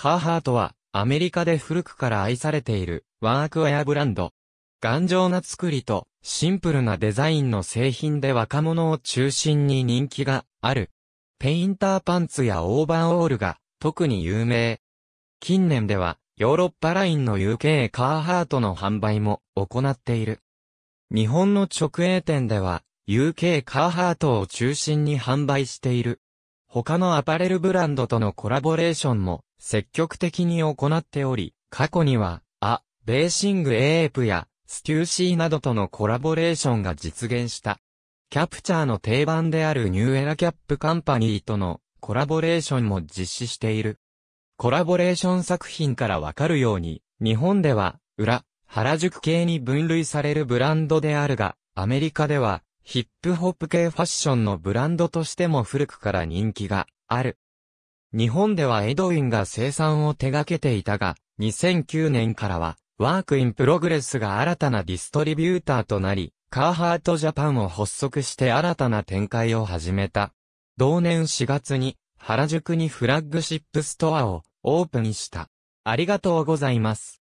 カーハートは、アメリカで古くから愛されている、ワークウェアブランド。頑丈な作りと、シンプルなデザインの製品で若者を中心に人気がある。ペインターパンツやオーバーオールが、特に有名。近年では、ヨーロッパラインの UK カーハートの販売も行っている。日本の直営店では、UK カーハートを中心に販売している。他のアパレルブランドとのコラボレーションも積極的に行っており、過去には、ア、ベーシングエープや、スキューシーなどとのコラボレーションが実現した。キャプチャーの定番であるニューエラキャップカンパニーとのコラボレーションも実施している。コラボレーション作品からわかるように、日本では、裏、原宿系に分類されるブランドであるが、アメリカでは、ヒップホップ系ファッションのブランドとしても古くから人気がある。日本ではエドウィンが生産を手掛けていたが、2009年からは、ワークインプログレスが新たなディストリビューターとなり、カーハートジャパンを発足して新たな展開を始めた。同年4月に、原宿にフラッグシップストアをオープンした。ありがとうございます。